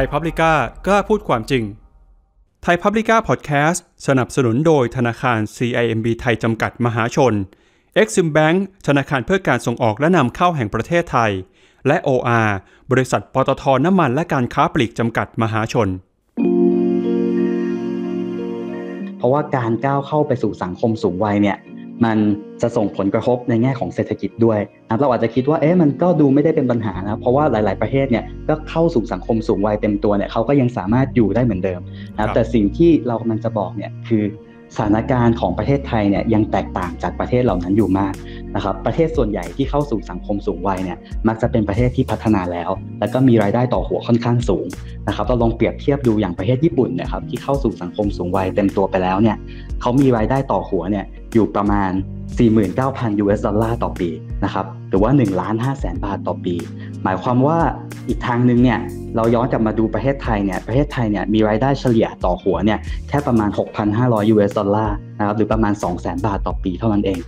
ทยพับลิก้ากล้าพูดความจริงไทยพับลิก้าพอดแคสต์สนับสนุนโดยธนาคาร CIMB ไทยจำกัดมหาชน Exim Bank ธนาคารเพื่อการส่งออกและนำเข้าแห่งประเทศไทย และ OR บริษัท ปตทน้ำมันและการค้าปลีกจำกัดมหาชน เพราะว่าการก้าวเข้าไปสู่สังคมสูงวัยเนี่ยมันจะส่งผลกระทบในแง่ของเศรษฐกิจด้วยนะเราอาจจะคิดว่าเอ๊ะมันก็ดูไม่ได้เป็นปัญหานะเพราะว่าหลาย ๆประเทศเนี่ยก็เข้าสู่สังคมสูงวัยเต็มตัวเนี่ยเขาก็ยังสามารถอยู่ได้เหมือนเดิมนะแต่สิ่งที่เรากำลังจะบอกเนี่ยคือสถานการณ์ของประเทศไทยเนี่ยยังแตกต่างจากประเทศเหล่านั้นอยู่มากนะครับ ประเทศส่วนใหญ่ที่เข้าสู่สังคมสูงวัยเนี่ยมักจะเป็นประเทศที่พัฒนาแล้ว แล้วก็มีรายได้ต่อหัวค่อนข้างสูงนะครับเราลองเปรียบเทียบดูอย่างประเทศญี่ปุ่นนะครับที่เข้าสู่สังคมสูงวัยเต็มตัวไปแล้วเนี่ยเขามีรายได้ต่อหัวเนี่ยอยู่ประมาณ 49,000 US ดอลลาร์ต่อปีนะครับ หรือว่า1ล้านลแสนบาทต่อปี หมายความว่าอีกทางนึงเนี่ยเราย้อนกลับมาดูประเทศไทยเนี่ย ประเทศไทยเนี่ยมีรายได้เฉลี่ยต่อหัวเนี่ยแค่ประมาณ 6,500 US ดอลลาร์นะครับ หรือประมาณ200,000 บาทต่อปีเท่านั้นเอง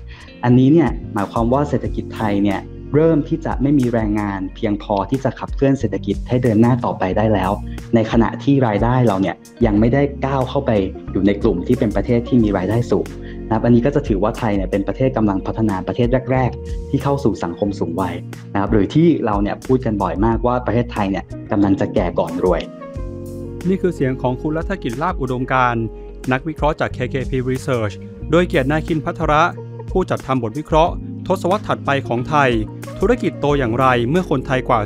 อันนี้เนี่ยหมายความว่าเศรษฐกิจไทยเนี่ยเริ่มที่จะไม่มีแรงงานเพียงพอที่จะขับเคลื่อนเศรษฐกิจให้เดินหน้าต่อไปได้แล้ว ในขณะที่รายได้เราเนี่ยยังไม่ได้ก้าวเข้าไปอยู่ในกลุ่มที่เป็นประเทศที่มีรายได้สูงนะครับอันนี้ก็จะถือว่าไทยเนี่ยเป็นประเทศกำลังพัฒนาประเทศแรก ๆ ที่เข้าสู่สังคมสูงวัยนะครับหรือที่เราเนี่ยพูดกันบ่อยมากว่าประเทศไทยเนี่ยกำลังจะแก่ก่อนรวย นี่คือเสียงของคุณรัฐกิจลาบอุดมการ นักวิเคราะห์จาก KKP Research โดยเกียรตินาคินพัทระ ผู้จัดทำบทวิเคราะห์ ทศวรรษถัดไปของไทย ธุรกิจโตอย่างไร เมื่อคนไทยกว่า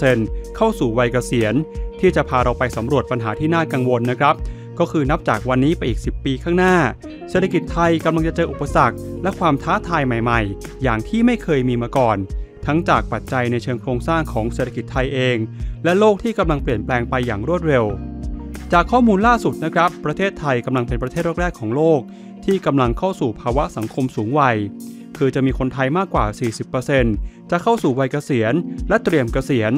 40%เข้าสู่วัยเกษียณที่จะพาเราไปสำรวจปัญหาที่น่ากังวลนะครับก็คือนับจากวันนี้ไปอีก 10 ปีข้างหน้า เศรษฐกิจไทยกำลังจะเจออุปสรรค และความท้าทายใหม่ๆ อย่างที่ไม่เคยมีมาก่อน ทั้งจากปัจจัยในเชิงโครงสร้างของเศรษฐกิจไทยเอง และโลกที่กำลังเปลี่ยนแปลงไปอย่างรวดเร็ว จากข้อมูลล่าสุดนะครับประเทศไทยกำลังเป็นประเทศแรกๆของโลก ที่กำลังเข้าสู่ภาวะสังคมสูงวัย คือจะมีคนไทยมากกว่า 40%จะเข้าสู่วัยเกษียณ และเตรียมเกษียณ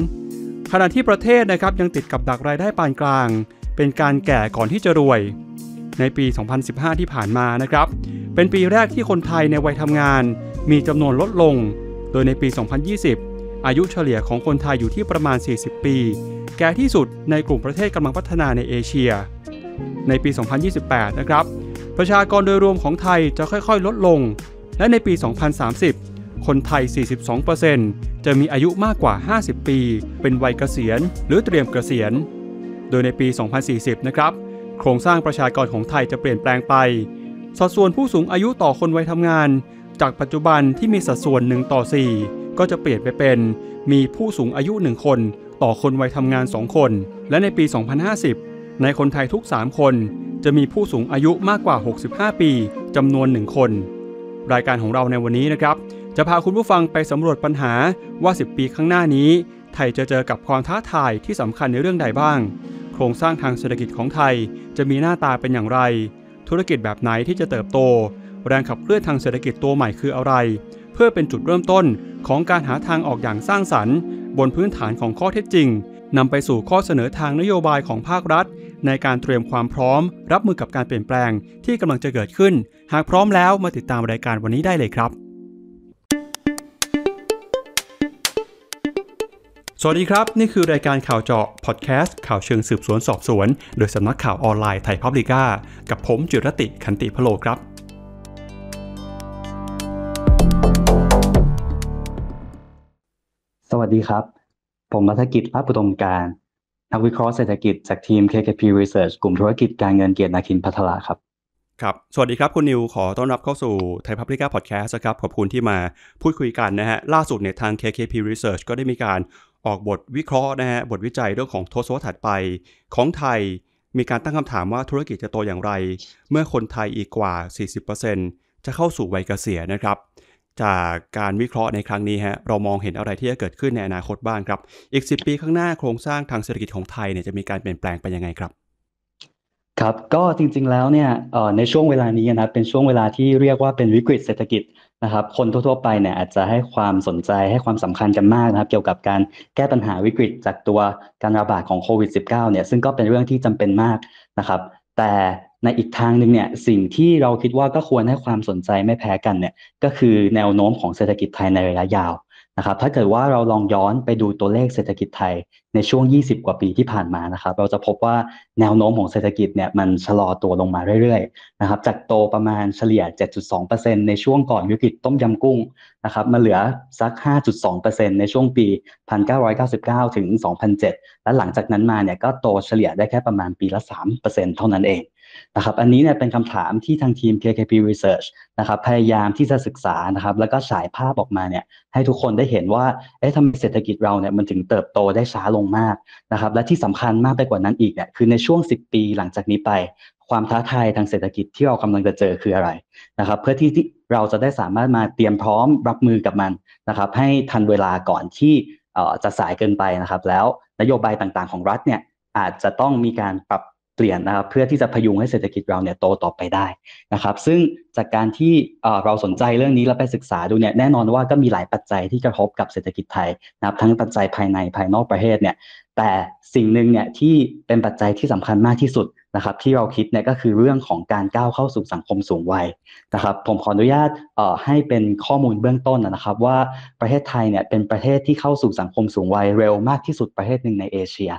ขณะที่ประเทศนะครับยังติดกับดักรายได้ปานกลางเป็นการแก่ก่อนที่จะรวย ในปี 2015 ที่ผ่านมานะครับ เป็นปีแรกที่คนไทยในวัยทำงานมีจำนวนลดลง โดยในปี 2020 อายุเฉลี่ยของคนไทยอยู่ที่ประมาณ 40 ปี แก่ที่สุดในกลุ่มประเทศกำลังพัฒนาในเอเชีย ในปี 2028 นะครับ ประชากรโดยรวมของไทยจะค่อยๆ ลดลง และในปี 2030 คนไทย 42%จะมีอายุมากกว่า 50 ปี เป็นวัยเกษียณหรือเตรียมเกษียณยในปี 2040 นะครับโครงสร้างประชากรของไทยจะเปลี่ยนแปลงไป สัดส่วนผู้สูงอายุต่อคนวัยทำงาน จากปัจจุบันที่มีสัดส่วน1ต่อ4 ก็จะเปลี่ยนไปเป็น มีผู้สูงอายุ1คนต่อคนวัยทำงาน 2 คน และในปี 2050 ในคนไทยทุก 3 คน จะมีผู้สูงอายุมากกว่า 65 ปีจำนวน1คนรายการของเราในวันนี้นะครับจะพาคุณผู้ฟังไปสำรวจปัญหาว่า 10 ปีข้างหน้านี้ ไทยจะเจอกับความท้าทายที่สำคัญในเรื่องใดบ้างโครงสร้างทางเศรษฐกิจของไทยจะมีหน้าตาเป็นอย่างไร ธุรกิจแบบไหนที่จะเติบโต แรงขับเคลื่อนทางเศรษฐกิจตัวใหม่คืออะไร เพื่อเป็นจุดเริ่มต้นของการหาทางออกอย่างสร้างสรรค์ บนพื้นฐานของข้อเท็จจริงนำไปสู่ข้อเสนอทางนโยบายของภาครัฐ ในการเตรียมความพร้อม รับมือกับการเปลี่ยนแปลงที่กำลังจะเกิดขึ้น หากพร้อมแล้วมาติดตามรายการวันนี้ได้เลยครับวัสดีครับ นี่คือรายการข่าวเจาะพอดแคสต์ข่าวเชิงสืบสวนสอบสวน โดยสำนักข่าวออนไลน์ไทยพับลิก้า กับผมจิรติขันติพโลครับ สวัสดีครับ ผมรัฐกิจลาภุตมการ นักวิเคราะห์เศรษฐกิจจากทีม KKP Research กลุ่มธุรกิจการเงินเกียรตินาคินพัทลาครับ ครับ สวัสดีครับคุณนิวขอต้อนรับเข้าสู่ไทยพับลิก้าพอดแคสต์ครับขอบคุณที่มาพูดคุยกันนะฮะล่าสุดเนี่ยทาง KKP Research ก็ได้มีการออกบทวิเคราะห์นะฮะ บทวิจัยเรื่องของทศวรรษถัดไปของไทย มีการตั้งคำถามว่าธุรกิจจะโตอย่างไร เมื่อคนไทยอีกกว่า 40%จะเข้าสู่วัยเกษียณนะครับ จากการวิเคราะห์ในครั้งนี้ฮะ เรามองเห็นอะไรที่จะเกิดขึ้นในอนาคตบ้างครับ อีก 10 ปีข้างหน้าโครงสร้างทางเศรษฐกิจของไทยเนี่ยจะมีการเปลี่ยนแปลงไปยังไงครับ ครับ ก็จริงๆแล้วเนี่ยในช่วงเวลานี้นะเป็นช่วงเวลาที่เรียกว่าเป็นวิกฤต เศรษฐกิจนะครับ คนทั่วๆไปเนี่ยอาจจะให้ความสนใจให้ความสำคัญกันมากนะครับเกี่ยวกับการแก้ปัญหาวิกฤตจากตัวการระบาดของโควิด -19 เนี่ยซึ่งก็เป็นเรื่องที่จำเป็นมากนะครับ แต่ในอีกทางหนึ่งเนี่ยสิ่งที่เราคิดว่าก็ควรให้ความสนใจไม่แพ้กันเนี่ยก็คือแนวโน้มของเศรษฐกิจไทยในระยะยาวนะครับ ถ้าเกิดว่าเราลองย้อนไปดูตัวเลขเศรษฐกิจไทยในช่วง 20 กว่าปีที่ผ่านมานะครับ เราจะพบว่าแนวโน้มของเศรษฐกิจเนี่ยมันชะลอตัวลงมาเรื่อยๆนะครับ จากโตประมาณเฉลี่ย 7.2%ในช่วงก่อนวิกฤตต้มยำกุ้งนะครับมาเหลือสัก 5.2%ในช่วงปี 1999ถึง 2007 และหลังจากนั้นมาเนี่ยก็โตเฉลี่ยได้แค่ประมาณปีละ 3%เท่านั้นเองนะครับอันนี้เนี่ยเป็นคำถามที่ทางทีม KKP Research นะครับพยายามที่จะศึกษานะครับแล้วก็ฉายภาพออกมาเนี่ยให้ทุกคนได้เห็นว่าเอ๊ะทำไมเศรษฐกิจเราเนี่ยมันถึงเติบโตได้ช้าลงมากนะครับและที่สำคัญมากไปกว่านั้นอีกเนี่ยคือในช่วง 10 ปีหลังจากนี้ไป ความท้าทายทางเศรษฐกิจที่เรากำลังจะเจอคืออะไรนะครับเพื่อที่เราจะได้สามารถมาเตรียมพร้อมรับมือกับมันนะครับให้ทันเวลาก่อนที่จะสายเกินไปนะครับแล้วนโยบายต่างๆของรัฐเนี่ยอาจจะต้องมีการปรับเปลี่ยนนะครับเพื่อที่จะพยุงให้เศรษฐกิจเราเนี่ยโตต่อไปได้นะครับซึ่งจากการที่เราสนใจเรื่องนี้แล้วไปศึกษาดูเนี่ยแน่นอนว่าก็มีหลายปัจจัยที่กระทบกับเศรษฐกิจไทยนะครับ ทั้งปัจจัยภายในภายนอกประเทศเนี่ยแต่สิ่งหนึ่งเนี่ยที่เป็นปัจจัยที่สำคัญมากที่สุดนะครับที่เราคิดเนี่ยก็คือเรื่องของการก้าวเข้าสู่สังคมสูงวัยนะครับผมขออนุญาตให้เป็นข้อมูลเบื้องต้นนะครับ ว่าประเทศไทยเนี่ยเป็นประเทศที่เข้าสู่สังคมสูงวัยเร็ว มากที่สุดประเทศหนึ่งในเอเชีย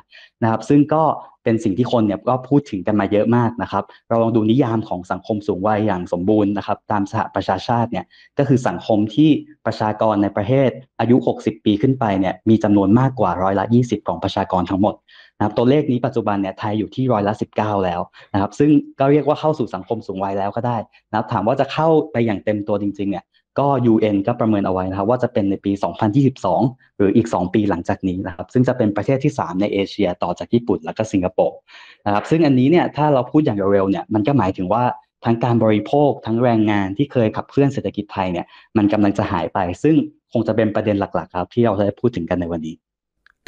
นะครับซึ่งก็เป็นสิ่งที่คนเนี่ยก็พูดถึงกันมาเยอะมากนะครับเราลองดูนิยามของสังคมสูงวัยอย่างสมบูรณ์นะครับ ตามสหประชาชาติเนี่ยก็คือสังคมที่ประชากรในประเทศอายุ 60 ปีขึ้นไปเนี่ยมีจำนวนมากกว่าร้อยละ 20 ของประชากรทั้งหมดนะครับตัวเลขนี้ปัจจุบันเนี่ยไทยอยู่ที่ร้อยละ19 แล้วนะครับซึ่งก็เรียกว่าเข้าสู่สังคมสูงวัยแล้วก็ได้นะครับถามว่าจะเข้าไปอย่างเต็มตัวจริงๆเนี่ยก็ UN ก็ประเมินเอาไว้นะครับว่าจะเป็นในปี 2022 หรืออีก 2 ปีหลังจากนี้นะครับซึ่งจะเป็นประเทศที่ 3 ในเอเชียต่อจากญี่ปุ่นแล้วก็สิงคโปร์นะครับซึ่งอันนี้เนี่ยถ้าเราพูดอย่างเร็วๆเนี่ยมันก็หมายถึงว่าทั้งการบริโภคทั้งแรงงานที่เคยขับเคลื่อนเศรษฐกิจไทยเนี่ยมันกำลังจะหายไป ซึ่งคงจะเป็นประเด็นหลักๆครับที่เราจะพูดถึงกันในวันนี้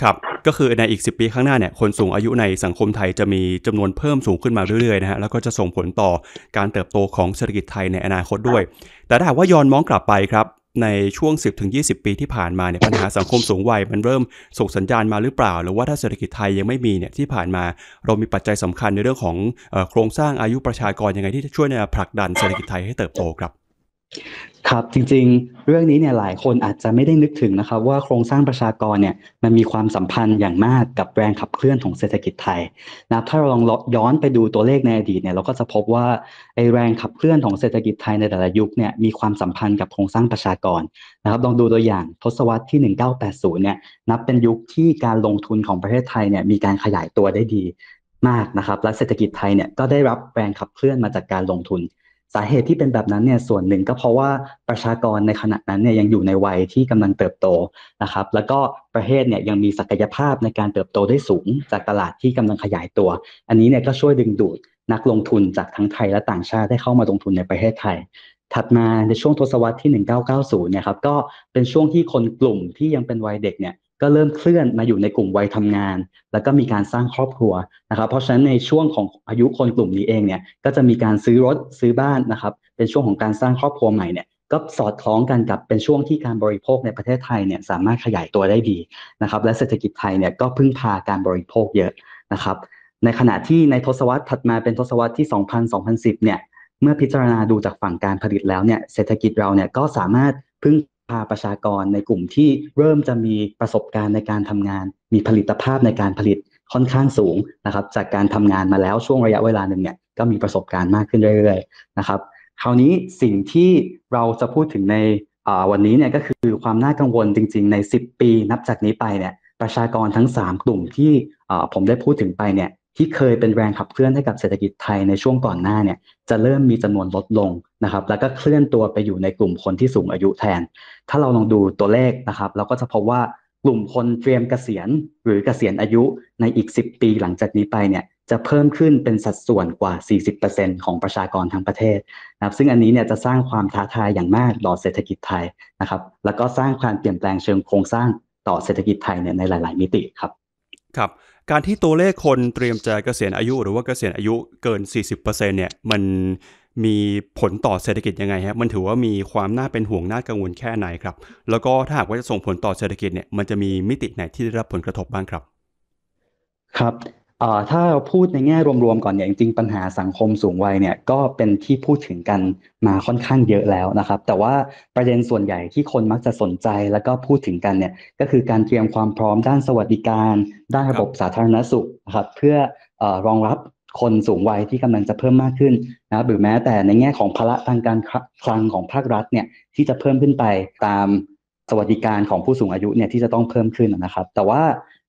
ครับ ก็คือในอีก 10 ปีข้างหน้าเนี่ย คนสูงอายุในสังคมไทยจะมีจำนวนเพิ่มสูงขึ้นมาเรื่อยๆนะฮะ แล้วก็จะส่งผลต่อการเติบโตของเศรษฐกิจไทยในอนาคตด้วย แต่ถ้าหากว่าย้อนมองกลับไปครับ ในช่วง 10ถึง20 ปีที่ผ่านมาเนี่ย ปัญหาสังคมสูงวัยมันเริ่มส่งสัญญาณมาหรือเปล่า หรือว่าถ้าเศรษฐกิจไทยยังไม่มีเนี่ยที่ผ่านมา เรามีปัจจัยสำคัญในเรื่องของโครงสร้างอายุประชากรยังไงที่จะช่วยในผลักดันเศรษฐกิจไทยให้เติบโตครับครับจริงๆเรื่องนี้เนี่ยหลายคนอาจจะไม่ได้นึกถึงนะครับว่าโครงสร้างประชากรเนี่ยมันมีความสัมพันธ์อย่างมากกับแรงขับเคลื่อนของเศรษฐกิจไทยนะถ้าเราลองย้อนไปดูตัวเลขในอดีตเนี่ยเราก็จะพบว่าไอแรงขับเคลื่อนของเศรษฐกิจไทยในแต่ละยุคเนี่ยมีความสัมพันธ์กับโครงสร้างประชากรนะครับลองดูตัวอย่างทศวรรษที่ 1980เนี่ยนับเป็นยุคที่การลงทุนของประเทศไทยเนี่ยมีการขยายตัวได้ดีมากนะครับและเศรษฐกิจไทยเนี่ยก็ได้รับแรงขับเคลื่อนมาจากการลงทุนสาเหตุที่เป็นแบบนั้นเนี่ยส่วนหนึ่งก็เพราะว่าประชากรในขณะนั้นเนี่ยยังอยู่ในวัยที่กำลังเติบโตนะครับ แล้วก็ประเทศเนี่ยยังมีศักยภาพในการเติบโตได้สูงจากตลาดที่กำลังขยายตัว อันนี้เนี่ยก็ช่วยดึงดูดนักลงทุนจากทั้งไทยและต่างชาติได้เข้ามาลงทุนในประเทศไทย ถัดมาในช่วงทศวรรษที่ 1990 เนี่ยครับก็เป็นช่วงที่คนกลุ่มที่ยังเป็นวัยเด็กเนี่ยก็เริ่มเคลื่อนมาอยู่ในกลุ่มวัยทำงาน แล้วก็มีการสร้างครอบครัวนะครับ เพราะฉะนั้นในช่วงของอายุคนกลุ่มนี้เองเนี่ยก็จะมีการซื้อรถซื้อบ้านนะครับเป็นช่วงของการสร้างครอบครัวใหม่เนี่ยก็สอดคล้องกันกับเป็นช่วงที่การบริโภคในประเทศไทยเนี่ยสามารถขยายตัวได้ดีนะครับและเศรษฐกิจไทยเนี่ยก็พึ่งพาการบริโภคเยอะนะครับในขณะที่ในทศวรรษถัดมาเป็นทศวรรษที่ 2000 2010เนี่ยเมื่อพิจารณาดูจากฝั่งการผลิตแล้วเนี่ยเศรษฐกิจเราเนี่ยก็สามารถพึ่งพาประชากรในกลุ่มที่เริ่มจะมีประสบการณ์ในการทำงาน มีผลิตภาพในการผลิตค่อนข้างสูงนะครับจากการทำงานมาแล้วช่วงระยะเวลาหนึ่งเนี่ยก็มีประสบการณ์มากขึ้นเรื่อยๆนะครับคราวนี้สิ่งที่เราจะพูดถึงในวันนี้เนี่ยก็คือความน่ากังวลจริงๆใน 10 ปีนับจากนี้ไปเนี่ยประชากรทั้ง 3 กลุ่มที่ผมได้พูดถึงไปเนี่ยที่เคยเป็นแรงขับเคลื่อนให้กับเศรษฐกิจไทยในช่วงก่อนหน้าเนี่ยจะเริ่มมีจำนวนลดลงนะครับ แล้วก็เคลื่อนตัวไปอยู่ในกลุ่มคนที่สูงอายุแทน ถ้าเราลองดูตัวเลขนะครับเราก็จะพบว่ากลุ่มคนเตรียมเกษียณหรือเกษียณอายุในอีก 10 ปีหลังจากนี้ไปเนี่ยจะเพิ่มขึ้นเป็นสัดส่วนกว่า 40%ของประชากรทั้งประเทศนะครับซึ่งอันนี้เนี่ยจะสร้างความท้าทายอย่างมากต่อเศรษฐกิจไทยนะครับ แล้วก็สร้างความเปลี่ยนแปลงเชิงโครงสร้างต่อเศรษฐกิจไทยเนี่ยในหลาย ๆ มิติครับครับการที่ตัวเลขคนเตรียมจะเกษียณอายุ หรือว่าเกษียณอายุเกิน 40%เนี่ย มันมีผลต่อเศรษฐกิจยังไงฮะมันถือว่ามีความน่าเป็นห่วงน่ากังวลแค่ไหนครับ แล้วก็ถ้าหากว่าจะส่งผลต่อเศรษฐกิจเนี่ยมันจะมีมิติไหนที่ได้รับผลกระทบบ้างครับ ครับถ้าเราพูดในแง่รวมๆก่อนเนี่ยจริงๆปัญหาสังคมสูงวัยเนี่ยก็เป็นที่พูดถึงกันมาค่อนข้างเยอะแล้วนะครับ แต่ว่าประเด็นส่วนใหญ่ที่คนมักจะสนใจแล้วก็พูดถึงกันเนี่ยก็คือการเตรียมความพร้อมด้านสวัสดิการ ด้านระบบสาธารณสุขนะครับเพื่อรองรับคนสูงวัยที่กำลังจะเพิ่มมากขึ้นนะหรือแม้แต่ในแง่ของภาระทางการคลังของภาครัฐเนี่ยที่จะเพิ่มขึ้นไปตามสวัสดิการของผู้สูงอายุเนี่ยที่จะต้องเพิ่มขึ้นนะครับ แต่ว่า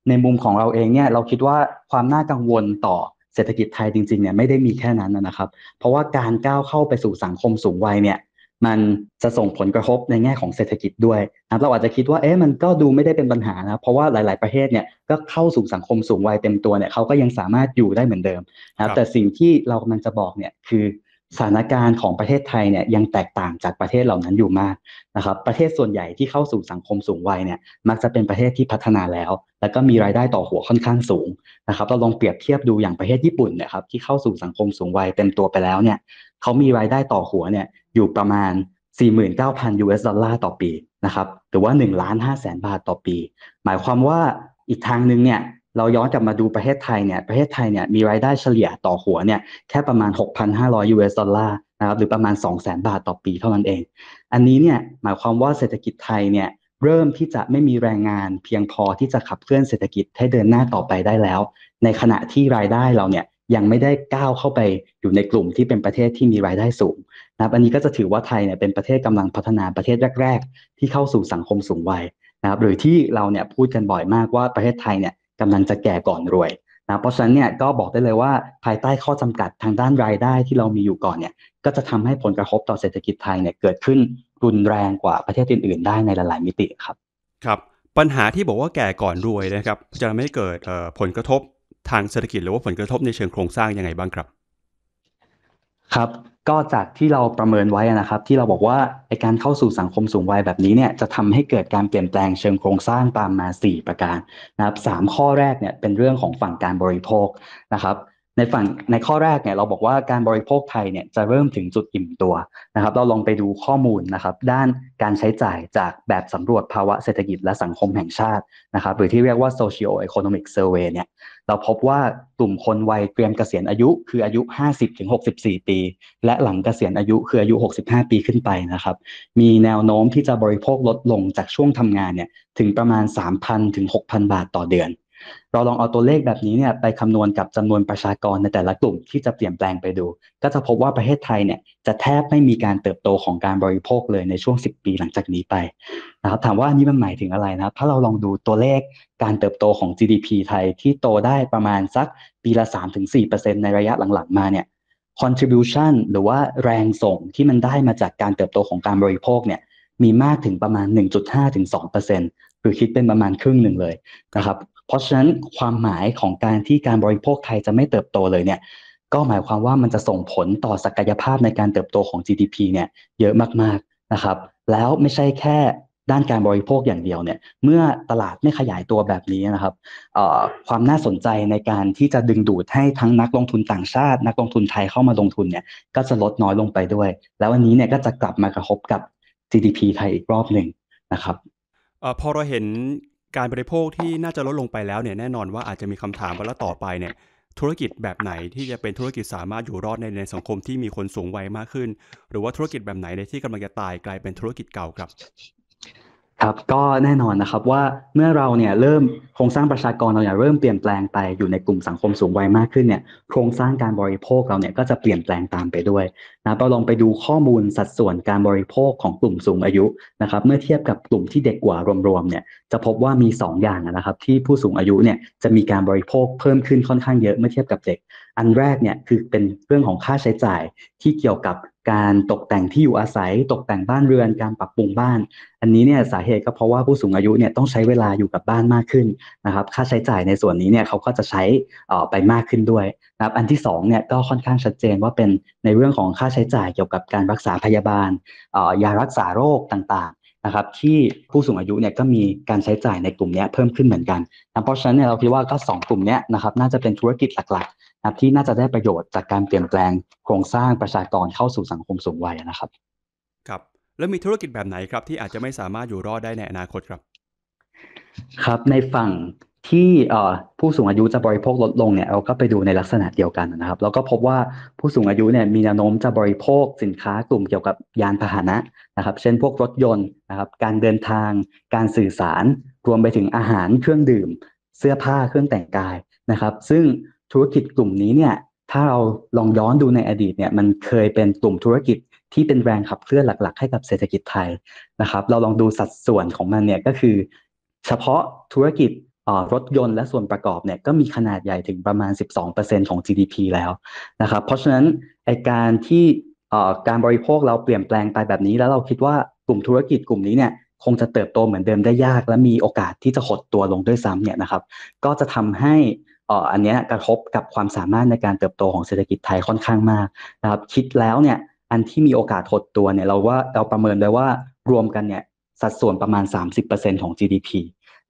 ในมุมของเราเองเนี่ยเราคิดว่าความน่ากังวลต่อเศรษฐกิจไทยจริงๆเนี่ยไม่ได้มีแค่นั้นนะครับ เพราะว่าการก้าวเข้าไปสู่สังคมสูงวัยเนี่ย มันจะส่งผลกระทบในแง่ของเศรษฐกิจด้วยนะเราอาจจะคิดว่า เอ๊ะมันก็ดูไม่ได้เป็นปัญหานะเพราะว่าหลายๆประเทศเนี่ยก็เข้าสู่สังคมสูงวัยเต็มตัวเนี่ยเขาก็ยังสามารถอยู่ได้เหมือนเดิมนะแต่สิ่งที่เรากำลังจะบอกเนี่ยคือสถานการณ์ของประเทศไทยเนี่ยยังแตกต่างจากประเทศเหล่านั้นอยู่มากนะครับ ประเทศส่วนใหญ่ที่เข้าสู่สังคมสูงวัยเนี่ยมักจะเป็นประเทศที่พัฒนาแล้ว แล้วก็มีรายได้ต่อหัวค่อนข้างสูงนะครับเราลองเปรียบเทียบดูอย่างประเทศญี่ปุ่นนะครับที่เข้าสู่สังคมสูงวัยเต็มตัวไปแล้วเนี่ยเขามีรายได้ต่อหัวเนี่ยอยู่ประมาณ 49,000 US ดอลลาร์ต่อปีนะครับหรือว่า1ล้านาแสนบาทต่อปี หมายความว่าอีกทางหนึ่งเนี่ยเราย้อนกลับมาดูประเทศไทยเนี่ย ประเทศไทยเนี่ยมีรายได้เฉลี่ยต่อหัวเนี่ยแค่ประมาณ 6,500 US ดอลลาร์นะครับหรือประมาณ 200,000 บาทต่อปีเท่านั้นเอง อันนี้เนี่ยหมายความว่าเศรษฐกิจไทยเนี่ยเริ่มที่จะไม่มีแรงงานเพียงพอที่จะขับเคลื่อนเศรษฐกิจให้เดินหน้าต่อไปได้แล้ว ในขณะที่รายได้เราเนี่ยยังไม่ได้ก้าวเข้าไปอยู่ในกลุ่มที่เป็นประเทศที่มีรายได้สูงนะครับอันนี้ก็จะถือว่าไทยเนี่ยเป็นประเทศกำลังพัฒนาประเทศแรก ๆ ที่เข้าสู่สังคมสูงวัยนะครับหรือที่เราเนี่ยพูดกันบ่อยมากว่าประเทศไทยเนี่ยกำลังจะแก่ก่อนรวยนะเพราะฉะนั้นเนี่ยก็บอกได้เลยว่าภายใต้ข้อจำกัดทางด้านรายได้ที่เรามีอยู่ก่อนเนี่ย ก็จะทำให้ผลกระทบต่อเศรษฐกิจไทยเนี่ยเกิดขึ้นรุนแรงกว่าประเทศอื่นๆ ได้ในหลาย ๆมิติครับ ครับปัญหาที่บอกว่าแก่ก่อนรวยนะครับ จะไม่เกิดผลกระทบทางเศรษฐกิจหรือว่าผลกระทบในเชิงโครงสร้างยังไงบ้างครับ ครับก็จากที่เราประเมินไว้นะครับ ที่เราบอกว่าการเข้าสู่สังคมสูงวัยแบบนี้เนี่ย จะทำให้เกิดการเปลี่ยนแปลงเชิงโครงสร้างตามมา 4 ประการนะครับสข้อแรกเนี่ยเป็นเรื่องของฝั่งการบริโภคนะครับในฝั่งในข้อแรกเนี่ยเราบอกว่าการบริโภคไทยเนี่ยจะเริ่มถึงจุดอิ่มตัวนะครับเราลองไปดูข้อมูลนะครับด้านการใช้จ่ายจากแบบสำรวจภาวะเศรษฐกิจและสังคมแห่งชาตินะครับหรือที่เรียกว่า socio economic survey เนี่ยเราพบว่ากลุ่มคนวัยเตรียมเกษียณอายุคืออายุ 50-64 ปี และหลังเกษียณอายุคืออายุ 65 ปีขึ้นไปนะครับมีแนวโน้มที่จะบริโภคลดลงจากช่วงทำงานเนี่ยถึงประมาณ3,000-6,000 บาทต่อเดือนเราลองเอาตัวเลขแบบนี้เนี่ยไปคำนวณกับจำนวนประชากรในแต่ละกลุ่มที่จะเปลี่ยนแปลงไปดู ก็จะพบว่าประเทศไทยเนี่ยจะแทบไม่มีการเติบโตของการบริโภคเลยในช่วง 10 ปีหลังจากนี้ไปนะครับถามว่านี่มันหมายถึงอะไรนะถ้าเราลองดูตัวเลขการเติบโตของ GDP ไทยที่โตได้ประมาณสักปีละ 3-4%ในระยะหลังๆ มาเนี่ย contribution หรือว่าแรงส่งที่มันได้มาจากการเติบโตของการบริโภคเนี่ยมีมากถึงประมาณ 1.5-2%คือคิดเป็นประมาณครึ่งหนึ่งเลยนะครับเพราะฉะนั้นความหมายของการที่การบริโภคไทยจะไม่เติบโตเลยเนี่ย ก็หมายความว่ามันจะส่งผลต่อศักยภาพในการเติบโตของ GDP เนี่ย เยอะมากๆนะครับ แล้วไม่ใช่แค่ด้านการบริโภคอย่างเดียวเนี่ยเมื่อตลาดไม่ขยายตัวแบบนี้นะครับความน่าสนใจในการที่จะดึงดูดให้ทั้งนักลงทุนต่างชาติ นักลงทุนไทยเข้ามาลงทุนเนี่ยก็จะลดน้อยลงไปด้วย แล้ววันนี้เนี่ยก็จะกลับมากระทบกับ GDP ไทยอีกรอบหนึ่งนะครับอพอเราเห็นการบริโภคที่น่าจะลดลงไปแล้วเนี่ยแน่นอนว่าอาจจะมีคำถามว่าแล้วต่อไปเนี่ยธุรกิจแบบไหนที่จะเป็นธุรกิจสามารถอยู่รอดในในสังคมที่มีคนสูงวัยมากขึ้น หรือว่าธุรกิจแบบไหนในที่กำลังจะตายกลายเป็นธุรกิจเก่าครับครับก็แน่นอนนะครับว่าเมื่อเราเนี่ยเริ่มโครงสร้างประชากรเราเนี่ยเริ่มเปลี่ยนแปลงไปอยู่ในกลุ่มสังคมสูงวัยมากขึ้นเนี่ยโครงสร้างการบริโภคเราเนี่ยก็จะเปลี่ยนแปลงตามไปด้วยนะเราลองไปดูข้อมูลสัดส่วนการบริโภคของกลุ่มสูงอายุนะครับเมื่อเทียบกับกลุ่มที่เด็กกว่ารวมๆเนี่ยจะพบว่ามี 2 อย่างนะครับ ที่ผู้สูงอายุเนี่ยจะมีการบริโภคเพิ่มขึ้นค่อนข้างเยอะ เมื่อเทียบกับเด็กอันแรกเนี่ยคือเป็นเรื่องของค่าใช้จ่ายที่เกี่ยวกับการตกแต่งที่อยู่อาศัย ตกแต่งบ้านเรือนการปรับปรุงบ้าน อันนี้เนี่ยสาเหตุก็เพราะว่าผู้สูงอายุเนี่ยต้องใช้เวลาอยู่กับบ้านมากขึ้นนะครับค่าใช้จ่ายในส่วนนี้เนี่ยเขาก็จะใช้ออไปมากขึ้นด้วยนะครับอันที่2เนี่ยก็ค่อนข้างชัดเจนว่าเป็นในเรื่องของค่าใช้จ่าย เกี่ยวกับการรักษาพยาบาลยารักษาโรคต่างนะครับที่ผู้สูงอายุเนี่ยก็มีการใช้จ่ายในกลุ่มนี้เพิ่มขึ้นเหมือนกันนะเพราะฉะนั้นเนี่ยเราคิดว่าก็2กลุ่มนี้นะครับน่าจะเป็นธุรกิจหลักนะครับที่น่าจะได้ประโยชน์จากการเปลี่ยนแปลงโครงสร้างประชากรเข้าสู่สังคมสูงวัยนะครับ ครับแล้วมีธุรกิจแบบไหนครับ ที่อาจจะไม่สามารถอยู่รอดได้ในอนาคตครับ ครับในฝั่งที่ผู้สูงอายุจะบริโภคลดลงเนี่ยเราก็ไปดูในลักษณะเดียวกันนะครับแล้วก็พบว่าผู้สูงอายุเนี่ย มีแนวโน้มจะบริโภคสินค้ากลุ่มเกี่ยวกับยานพาหนะนะครับ เช่นพวกรถยนต์นะครับ การเดินทางการสื่อสารรวมไปถึงอาหารเครื่องดื่ม เสื้อผ้าเครื่องแต่งกายนะครับ ซึ่งธุรกิจกลุ่มนี้เนี่ยถ้าเราลองย้อนดูในอดีตเนี่ยมันเคยเป็นกลุ่มธุรกิจที่เป็นแรงขับเคลื่อนหลักๆ ให้กับเศรษฐกิจไทยนะครับ เราลองดูสัดส่วนของมันเนี่ยก็คือ เฉพาะธุรกิจรถยนต์และส่วนประกอบเนี่ยก็มีขนาดใหญ่ถึงประมาณ 12%ของ GDP แล้วนะครับเพราะฉะนั้นไอการที่การบริโภคเราเปลี่ยนแปลงไปแบบนี้แล้วเราคิดว่ากลุ่มธุรกิจกลุ่มนี้เนี่ยคงจะเติบโตเหมือนเดิมได้ยาก และมีโอกาสที่จะหดตัวลงด้วยซ้ำเนี่ยนะครับก็จะทำให้อันนี้กระทบกับความสามารถในการเติบโตของเศรษฐกิจไทยค่อนข้างมาก นะครับคิดแล้วเนี่ยอันที่มีโอกาสถดตัวเนี่ยเราว่าเราประเมินไว้ว่ารวมกันเนี่ยสัดส่วนประมาณ 30%ของ GDP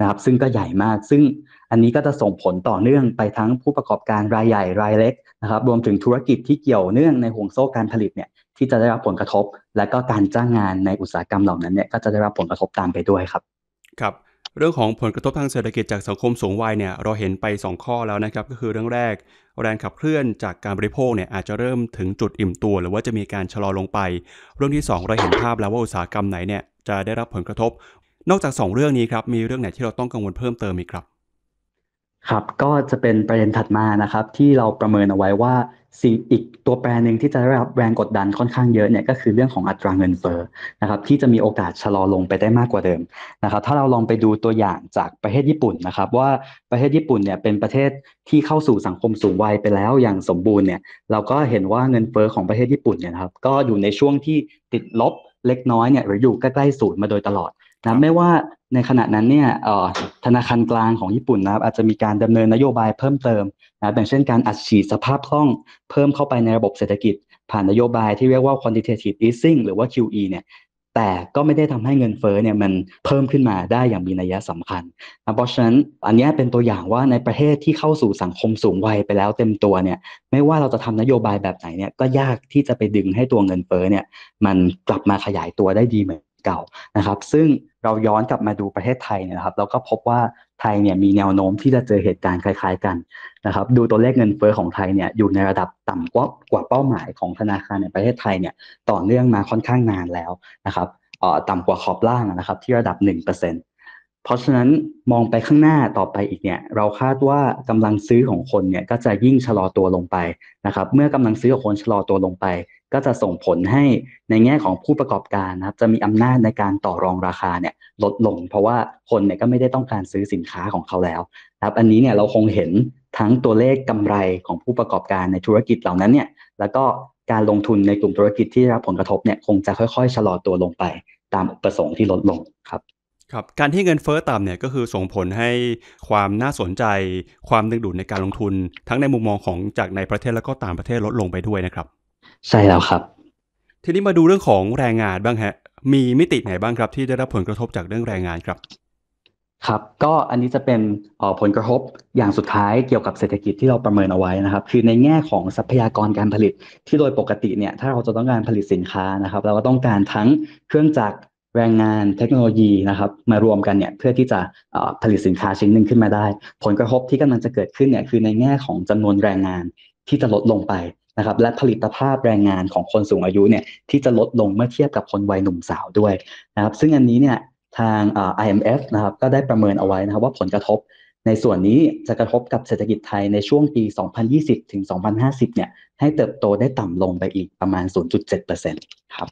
นะครับ ซึ่งก็ใหญ่มากซึ่งอันนี้ก็จะส่งผลต่อเนื่องไปทั้งผู้ประกอบการรายใหญ่รายเล็กนะครับ รวมถึงธุรกิจที่เกี่ยวเนื่องในห่วงโซ่การผลิตเนี่ยที่จะได้รับผลกระทบ และก็การจ้างงานในอุตสาหกรรมเหล่านั้นเนี่ยก็จะได้รับผลกระทบตามไปด้วยครับครับเรื่องของผลกระทบทางเศรษฐกิจจากสังคมสูงวัยเนี่ยเราเห็นไป 2 ข้อแล้วนะครับ ก็คือเรื่องแรกแรงขับเคลื่อนจากการบริโภคเนี่ยอาจจะเริ่มถึงจุดอิ่มตัว หรือว่าจะมีการชะลอลงไป เรื่องที่2เราเห็นภาพแล้วว่า อุตสาหกรรมไหนเนี่ยจะได้รับผลกระทบ นอกจาก 2 เรื่องนี้ครับ มีเรื่องไหนที่เราต้องกังวลเพิ่มเติมอีกครับ ครับก็จะเป็นประเด็นถัดมานะครับ ที่เราประเมินเอาไว้ว่าสีอีกตัวแปรหนึ่งที่จะได้รับแรงกดดันค่อนข้างเยอะเนี่ยก็คือเรื่องของอัตราเงินเฟ้อนะครับที่จะมีโอกาสชะลอลงไปได้มากกว่าเดิมนะครับถ้าเราลองไปดูตัวอย่างจากประเทศญี่ปุ่นนะครับว่าประเทศญี่ปุ่นเนี่ยเป็นประเทศที่เข้าสู่สังคมสูงวัยไปแล้วอย่างสมบูรณ์เนี่ยเราก็เห็นว่าเงินเฟ้อของประเทศญี่ปุ่นเนี่ยครับก็อยู่ในช่วงที่ติดลบเล็กน้อยเนี่ยหรืออยู่ใกล้ๆศูนย์มาโดยตลอดนะไม่ว่าในขณะนั้นเนี่ยธนาคารกลางของญี่ปุ่นนะครับอาจจะมีการดำเนินนโยบายเพิ่มเติมนะอย่างเช่นการอัดฉีดสภาพคล่องเพิ่มเข้าไปในระบบเศรษฐกิจ ผ่านนโยบายที่เรียกว่า quantitative easing หรือว่า QE เนี่ย แต่ก็ไม่ได้ทำให้เงินเฟ้อเนี่ยมันเพิ่มขึ้นมาได้อย่างมีนัยสำคัญนะเพราะฉะนั้นอันนี้เป็นตัวอย่างว่าในประเทศที่เข้าสู่สังคมสูงวัยไปแล้วเต็มตัวเนี่ย ไม่ว่าเราจะทำนโยบายแบบไหนเนี่ย ก็ยากที่จะไปดึงให้ตัวเงินเฟ้อเนี่ยมันกลับมาขยายตัวได้ดีเหมือนเก่านะครับ ซึ่งเราย้อนกลับมาดูประเทศไทยเนี่ยครับ เราก็พบว่าไทยเนี่ยมีแนวโน้มที่จะเจอเหตุการณ์คล้ายๆกันนะครับดูตัวเลขเงินเฟ้อของไทยเนี่ยอยู่ในระดับต่ำกว่ากว่าเป้าหมายของธนาคารในประเทศไทยเนี่ยต่อเนื่องมาค่อนข้างนานแล้วนะครับต่ำกว่าขอบล่างนะครับที่ระดับ 1%เพราะฉะนั้นมองไปข้างหน้าต่อไปอีกเนี่ยเราคาดว่ากำลังซื้อของคนเนี่ยก็จะยิ่งชะลอตัวลงไปนะครับเมื่อกำลังซื้อของคนชะลอตัวลงไป ก็จะส่งผลให้ในแง่ของผู้ประกอบการนะครับจะมีอำนาจในการต่อรองราคาเนี่ยลดลงเพราะว่าคนเนี่ยก็ไม่ได้ต้องการซื้อสินค้าของเขาแล้ว ครับอันนี้เนี่ยเราคงเห็นทั้งตัวเลขกำไรของผู้ประกอบการในธุรกิจเหล่านั้นเนี่ยแล้วก็การลงทุนในกลุ่มธุรกิจที่รับผลกระทบเนี่ยคงจะค่อยๆชะลอตัวลงไปตามประสงค์ที่ลดลงครับ ครับการที่เงินเฟอ้อต่ำเนี่ยก็คือส่งผลให้ความน่าสนใจ ความดึงดูดในการลงทุน ทั้งในมุมมองของจากในประเทศแล้วก็ต่างประเทศลดลงไปด้วยนะครับ ใช่แล้วครับ ทีนี้มาดูเรื่องของแรงงานบ้างฮะมีมิติไหนบ้างครับ ที่ได้รับผลกระทบจากเรื่องแรงงานครับ ครับ ก็อันนี้จะเป็นผลกระทบอย่างสุดท้ายเกี่ยวกับเศรษฐกิจที่เราประเมินเอาไว้นะครับ คือในแง่ของทรัพยากรการผลิต ที่โดยปกติเนี่ย ถ้าเราจะต้องการผลิตสินค้านะครับเราก็ต้องการทั้งเครื่องจักรแรงงานเทคโนโลยีนะครับ มารวมกันเนี่ย เพื่อที่จะผลิตสินค้าชิ้นหนึ่งขึ้นมาได้ ผลกระทบที่กำลังจะเกิดขึ้นเนี่ยคือในแง่ของจำนวนแรงงานที่จะลดลงไปะครับและผลิตภาพแรงงานของคนสูงอายุเนี่ยที่จะลดลงเมื่อเทียบกับคนวัยหนุ่มสาวด้วยนะครับ ซึ่งอันนี้เนี่ยทาง IMF นะครับก็ได้ประเมินเอาไว้นะครับ ว่าผลกระทบในส่วนนี้จะกระทบกับเศรษฐกิจไทยในช่วงปี 2020 ถึง 2050 เนี่ยให้เติบโตได้ต่ำลงไปอีกประมาณ 0.7%ครับ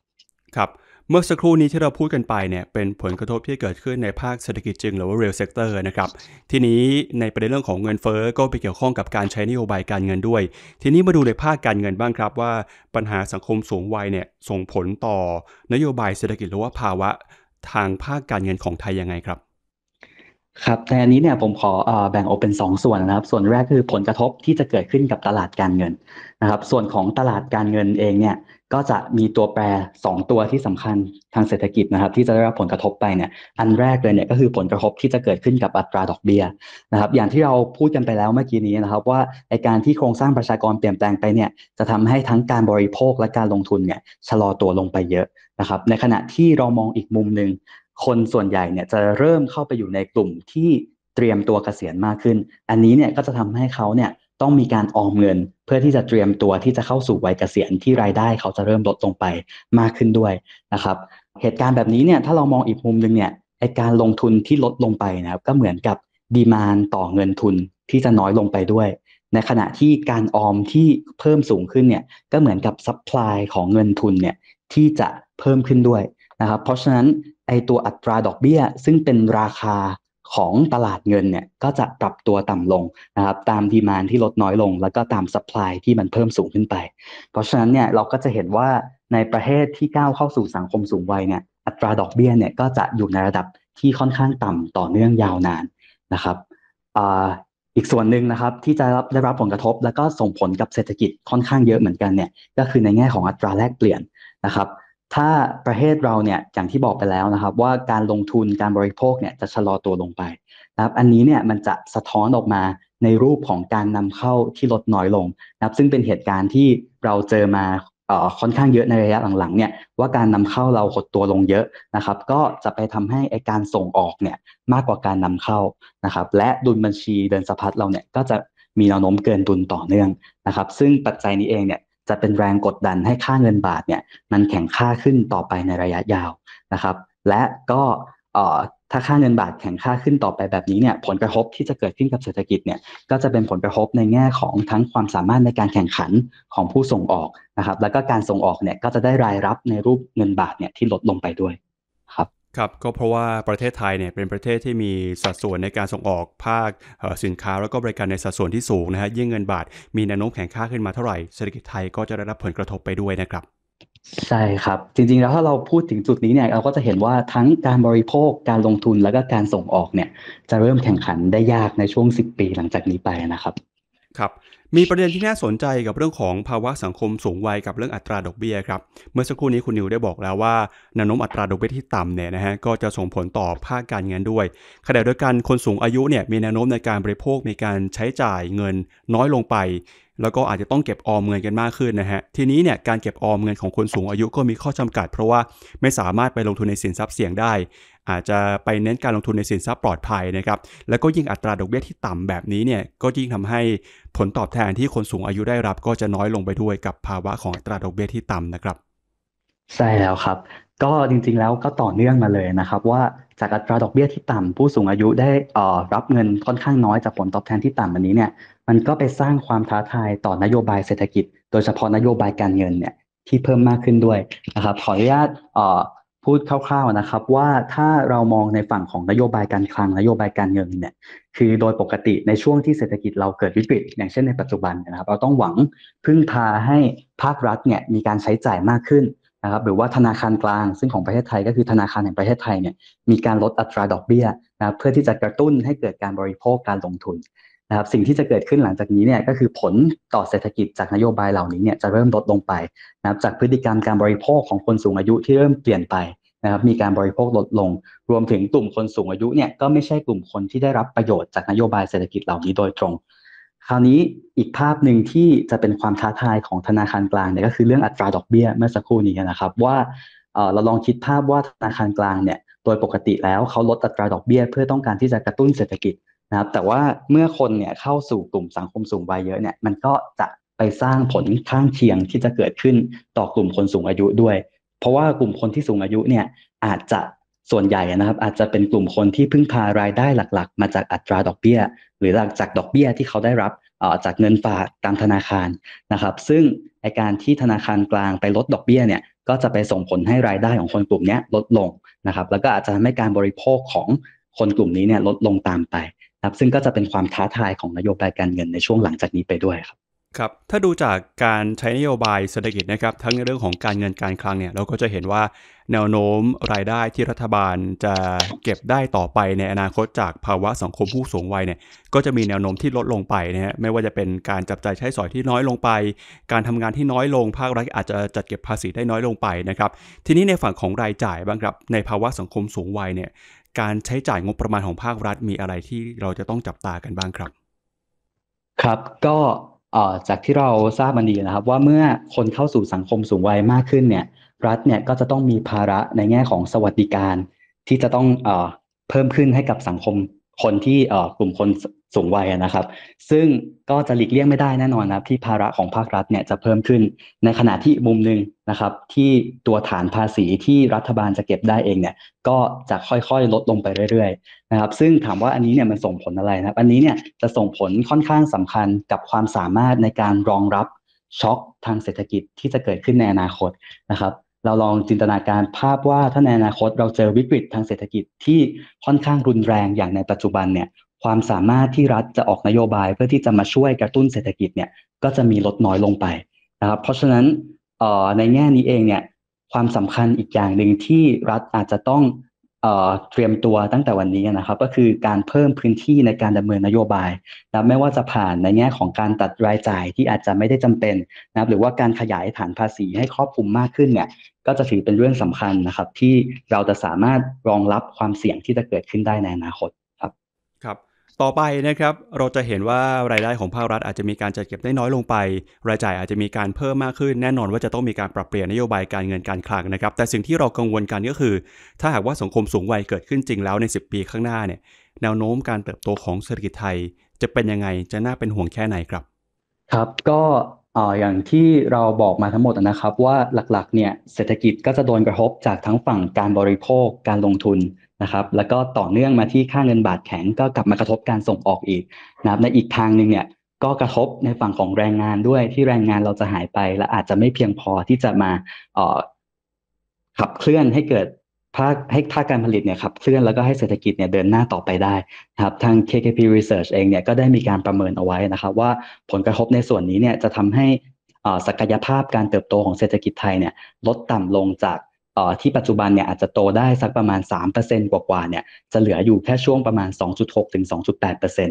ครับเมื่อสักครู่นี้ที่เราพูดกันไปเนี่ยเป็นผลกระทบที่เกิดขึ้นในภาคเศรษฐกิจจริง หรือว่า real sector นะครับ ทีนี้ในประเด็นเรื่องของเงินเฟอ้อก็ไปเกี่ยวข้องกับการใช้นโยบายการเงินด้วย ทีนี้มาดูในภาคการเงินบ้างครับว่าปัญหาสังคมสูงวัยเนี่ย ส่งผลต่อนโยบายเศรษฐกิจหรือว่าภาวะทางภาคการเงินของไทยยังไงครับครับในอันนี้เนี่ยผมขอแบ่งออกเป็น2ส่วนนะครับ ส่วนแรกคือผลกระทบที่จะเกิดขึ้นกับตลาดการเงินนะครับ ส่วนของตลาดการเงินเองเนี่ยก็จะมีตัวแปร2ตัวที่สำคัญทางเศรษฐกิจนะครับ ที่จะได้รับผลกระทบไปเนี่ยอันแรกเลยเนี่ยก็คือผลกระทบที่จะเกิดขึ้นกับอัตราดอกเบี้ยนะครับ อย่างที่เราพูดกันไปแล้วเมื่อกี้นี้นะครับ ว่าในการที่โครงสร้างประชากรเปลี่ยนแปลงไปเนี่ยจะทำให้ทั้งการบริโภคและการลงทุนเนี่ยชะลอตัวลงไปเยอะนะครับ ในขณะที่เรามองอีกมุมหนึ่งคนส่วนใหญ่เนี่ยจะเริ่มเข้าไปอยู่ในกลุ่มที่เตรียมตัวเกษียณมากขึ้น อันนี้เนี่ยก็จะทำให้เขาเนี่ยต้องมีการออมเงินเพื่อที่จะเตรียมตัวที่จะเข้าสู่วัยเกษียณที่รายได้เขาจะเริ่มลดลงไปมากขึ้นด้วยนะครับ เหตุการณ์แบบนี้เนี่ยถ้าเรามองอีกมุมหนึ่งเนี่ยไอการลงทุนที่ลดลงไปนะครับก็เหมือนกับดีมานต่อเงินทุนที่จะน้อยลงไปด้วยในขณะที่การออมที่เพิ่มสูงขึ้นเนี่ยก็เหมือนกับซัพพลายของเงินทุนเนี่ยที่จะเพิ่มขึ้นด้วยนะครับเพราะฉะนั้นไอตัวอัตราดอกเบี้ยซึ่งเป็นราคาของตลาดเงินเนี่ยก็จะปรับตัวต่ำลงนะครับตามดีมานที่ลดน้อยลงแล้วก็ตามสป라이ที่มันเพิ่มสูงขึ้นไปเพราะฉะนั้นเนี่ยเราก็จะเห็นว่าในประเทศที่ก้าวเข้าสู่สังคมสูงวัยเนี่ยอัตราดอกเบี้ยเนี่ยก็จะอยู่ในระดับที่ค่อนข้างต่ำต่อเนื่องยาวนานนะครับอีกส่วนหนึ่งนะครับที่จะรับได้รับผลกระทบแล้วก็ส่งผลกับเศรษฐกิจค่อนข้างเยอะเหมือนกันเนี่ยก็คือในแง่ของอัตราแลกเปลี่ยนนะครับถ้าประเทศเราเนี่ยอย่างที่บอกไปแล้วนะครับว่าการลงทุนการบริโภคเนี่ยจะชะลอตัวลงไปนะครับอันนี้เนี่ยมันจะสะท้อนออกมาในรูปของการนำเข้าที่ลดน้อยลงนะครับซึ่งเป็นเหตุการณ์ที่เราเจอมาค่อนข้างเยอะในระยะหลังๆเนี่ยว่าการนำเข้าเราหดตัวลงเยอะนะครับก็จะไปทำให้ไอการส่งออกเนี่ยมากกว่าการนำเข้านะครับ และดุลบัญชีเดินสะพัดเราเนี่ยก็จะมีแนวโน้มเกินดุลต่อเนื่องนะครับ ซึ่งปัจจัยนี้เองเนี่ยจะเป็นแรงกดดันให้ค่าเงินบาทเนี่ยมันแข็งค่าขึ้นต่อไปในระยะยาวนะครับ และก็ถ้าค่าเงินบาทแข็งค่าขึ้นต่อไปแบบนี้เนี่ยผลกระทบที่จะเกิดขึ้นกับเศรษฐกิจเนี่ยก็จะเป็นผลกระทบในแง่ของทั้งความสามารถในการแข่งขันของผู้ส่งออกนะครับแล้วก็การส่งออกเนี่ยก็จะได้รายรับในรูปเงินบาทเนี่ยที่ลดลงไปด้วยครับก็เพราะว่าประเทศไทยเนี่ยเป็นประเทศที่มีสัดส่วนในการส่งออก ภาคสินค้าแล้วก็บริการในสัดส่วนที่สูงนะฮะยิ่งเงินบาท มีแนวโน้มแข็งค่าขึ้นมาเท่าไหร่เศรษฐกิจไทยก็จะได้รับผลกระทบไปด้วยนะครับใช่ครับจริงๆแล้วถ้าเราพูดถึงจุดนี้เนี่ยเราก็จะเห็นว่าทั้งการบริโภค การลงทุนแล้วก็การส่งออกเนี่ย จะเริ่มแข่งขันได้ยากในช่วง10ปีหลังจากนี้ไปนะครับครับ มีประเด็นที่น่าสนใจกับเรื่องของภาวะสังคมสูงวัยกับเรื่องอัตราดอกเบีย้ยครับเมื่อสักครู่นี้คุณนิวได้บอกแล้ว ว่าแนวโน้มอัตราดอกเบี้ยที่ต่ำเนี่ยนะฮะก็จะส่งผลต่อภาคการเงินด้วยขณะเดียวกันคนสูงอายุเนี่ยมีแนวโน้มในการบริโภคมีการใช้จ่ายเงินน้อยลงไปแล้วก็อาจจะต้องเก็บออมเงินกันมากขึ้นนะฮะทีนี้เนี่ยการเก็บออมเงินของคนสูงอายุก็มีข้อจำกัด เพราะว่าไม่สามารถไปลงทุนในสินทรัพย์เสี่ยงได้ อาจจะไปเน้นการลงทุนในสินทรัพย์ปลอดภัยนะครับ แล้วก็ยิ่งอัตราดอกเบี้ยที่ต่ำแบบนี้เนี่ยก็ยิ่งทำให้ผลตอบแทนที่คนสูงอายุได้รับก็จะน้อยลงไปด้วยกับภาวะของอัตราดอกเบี้ยที่ต่ำนะครับใช่แล้วครับก็จริงๆ แล้วก็ต่อเนื่องมาเลยนะครับว่าจากอัตราดอกเบี้ยที่ต่ำผู้สูงอายุได้ออ่รับเงินค่อนข้างน้อยจากผลตอบแทนที่ต่ำอันนี้เนี่ยมันก็ไปสร้างความท้าทายต่อนโยบายเศรษฐกิจ โดยเฉพาะนโยบายการเงินเนี่ยที่เพิ่มมากขึ้นด้วยนะครับขออนุญาตพูดคร่าวๆนะครับว่าถ้าเรามองในฝั่งของนโยบายการคลังนโยบายการเงินเนี่ยคือโดยปกติในช่วงที่เศรษฐกิจเราเกิดวิกฤตอย่างเช่นในปัจจุบันนะครับ เราต้องหวังพึ่งพาให้ภาครัฐเนี่ยมีการใช้จ่ายมากขึ้นนะครับหรือว่าธนาคารกลาง ซึ่งของประเทศไทยก็คือธนาคารแห่งประเทศไทยเนี่ยมีการลดอัตราดอกเบี้ยนะเพื่อที่จะกระตุ้นให้เกิดการบริโภคการลงทุนนะครับสิ่งที่จะเกิดขึ้นหลังจากนี้เนี่ยก็คือผลต่อเศรษฐกิจจากนโยบายเหล่านี้เนี่ยจะเริ่มลดลงไปนะครับจากพฤติกรรมการบริโภคของคนสูงอายุที่เริ่มเปลี่ยนไปนะครับมีการบริโภคลดลง รวมถึงกลุ่มคนสูงอายุเนี่ยก็ไม่ใช่กลุ่มคนที่ได้รับประโยชน์จากนโยบายเศรษฐกิจเหล่านี้โดยตรงคราวนี้อีกภาพหนึ่งที่จะเป็นความท้าทายของธนาคารกลางเนี่ยก็คือเรื่องอัตราดอกเบี้ยเมื่อสักครู่นี้นะครับ ว่าเราลองคิดภาพว่าธนาคารกลางเนี่ย โดยปกติแล้วเขาลดอัตราดอกเบี้ยเพื่อต้องการที่จะกระตุ้นเศรษฐกิจนะครับ แต่ว่าเมื่อคนเนี่ยเข้าสู่กลุ่มสังคมสูงวัยเยอะเนี่ยมันก็จะไปสร้างผลข้างเคียงที่จะเกิดขึ้นต่อกลุ่มคนสูงอายุด้วย เพราะว่ากลุ่มคนที่สูงอายุเนี่ยอาจจะส่วนใหญ่นะครับอาจจะเป็นกลุ่มคนที่พึ่งพารายได้หลักๆมาจากอัตราดอกเบี้ย หรือหลักจากดอกเบี้ยที่เขาได้รับจากเงินฝากตามธนาคารนะครับ ซึ่งในการที่ธนาคารกลางไปลดดอกเบี้ยเนี่ยก็จะไปส่งผลให้รายได้ของคนกลุ่มนี้ลดลงนะครับแล้วก็อาจจะทำให้การบริโภคของคนกลุ่มนี้เนี่ยลดลงตามไปครับซึ่งก็จะเป็นความท้าทายของนโยบายการเงินในช่วงหลังจากนี้ไปด้วยครับครับถ้าดูจากการใช้นโยบายเศรษฐกิจนะครับ ทั้งในเรื่องของการเงินการคลังเนี่ยเราก็จะเห็นว่าแนวโน้มรายได้ที่รัฐบาลจะเก็บได้ต่อไปในอนาคตจากภาวะสังคมผู้สูงวัยเนี่ยก็จะมีแนวโน้มที่ลดลงไปนะฮะไม่ว่าจะเป็นการจับใจ่ายใช้สอยที่น้อยลงไป การทำงานที่น้อยลงภาครัฐ อาจจะจัดเก็บภาษีได้น้อยลงไปนะครับ ทีนี้ในฝั่งของรายจ่ายบ้างครับในภาวะสังคมสูงวัยเนี่ย การใช้จ่ายงบประมาณของภาครัฐมีอะไรที่เราจะต้องจับตากันบ้างครับ ครับก็จากที่เราทราบมันดีนะครับว่าเมื่อคนเข้าสู่สังคมสูงวัยมากขึ้นเนี่ยรัฐเนี่ยก็จะต้องมีภาระในแง่ของสวัสดิการ ที่จะต้องเพิ่มขึ้นให้กับสังคมคนที่กลุ่มคนสูงวัยนะครับ ซึ่งก็จะหลีกเลี่ยงไม่ได้แน่นอนนะที่ภาระของภาครัฐเนี่ยจะเพิ่มขึ้นในขณะที่มุมหนึ่งนะครับ ที่ตัวฐานภาษีที่รัฐบาลจะเก็บได้เองเนี่ย ก็จะค่อยๆลดลงไปเรื่อยๆนะครับ ซึ่งถามว่าอันนี้เนี่ยมันส่งผลอะไรนะอันนี้เนี่ยจะส่งผลค่อนข้างสำคัญกับความสามารถในการรองรับช็อคทางเศรษฐกิจที่จะเกิดขึ้นในอนาคตนะครับเราลองจินตนาการภาพว่า ถ้าในอนาคตเราเจอวิกฤตทางเศรษฐกิจที่ค่อนข้างรุนแรงอย่างในปัจจุบันเนี่ยความสามารถที่รัฐจะออกนโยบายเพื่อที่จะมาช่วยกระตุ้นเศรษฐกิจเนี่ยก็จะมีลดน้อยลงไปนะครับเพราะฉะนั้นในแง่นี้เองเนี่ยความสำคัญอีกอย่างหนึ่งที่รัฐอาจจะต้องเตรียมตัวตั้งแต่วันนี้นะครับก็คือการเพิ่มพื้นที่ในการดำเนินนโยบายนะไม่ว่าจะผ่านในแง่ของการตัดรายจ่ายที่อาจจะไม่ได้จำเป็นนะรหรือว่าการขยายฐานภาษีให้ครอบคลุมมากขึ้นเนี่ยก็จะถือเป็นเรื่องสำคัญนะครับที่เราจะสามารถรองรับความเสี่ยงที่จะเกิดขึ้นได้ในอนาคตต่อไปนะครับเราจะเห็นว่ารายได้ของภาครัฐอาจจะมีการจัดเก็บได้น้อยลงไปรายจ่ายอาจจะมีการเพิ่มมากขึ้น แน่นอนว่าจะต้องมีการปรับเปลี่ยนนโยบายการเงินการคลังนะครับแต่สิ่งที่เรากังวลกันก็คือ ถ้าหากว่าสังคมสูงวัยเกิดขึ้นจริงแล้วใน 10 ปีข้างหน้าเนี่ยแนวโน้มการเติบโตของเศรษฐกิจไทย จะเป็นยังไงจะน่าเป็นห่วงแค่ไหนครับ ครับก็อย่างที่เราบอกมาทั้งหมดนะครับ ว่าหลักๆเนี่ยเศรษฐกิจก็จะโดนกระทบจากทั้งฝั่งการบริโภคการลงทุนนะครับ แล้วก็ต่อเนื่องมาที่ค่าเงินบาทแข็งก็กลับมากระทบการส่งออกอีกนะครับในอีกทางหนึ่งเนี่ยก็กระทบในฝั่งของแรงงานด้วยที่แรงงานเราจะหายไป และอาจจะไม่เพียงพอที่จะมาขับเคลื่อนให้เกิดภาคให้ภาคการผลิตเนี่ยขับเคลื่อนแล้วก็ให้เศรษฐกิจเนี่ยเดินหน้าต่อไปได้นะครับ ทาง KKP Research เองเนี่ยก็ได้มีการประเมินเอาไว้นะครับ ว่าผลกระทบในส่วนนี้เนี่ยจะทำให้ศักยภาพการเติบโตของเศรษฐกิจไทยเนี่ย ลดต่ำลงจากที่ปัจจุบันเนี่ยอาจจะโตได้สักประมาณ 3%กว่ากว่าเนี่ย จะเหลืออยู่แค่ช่วงประมาณ 2.6 ถึง 2.8%น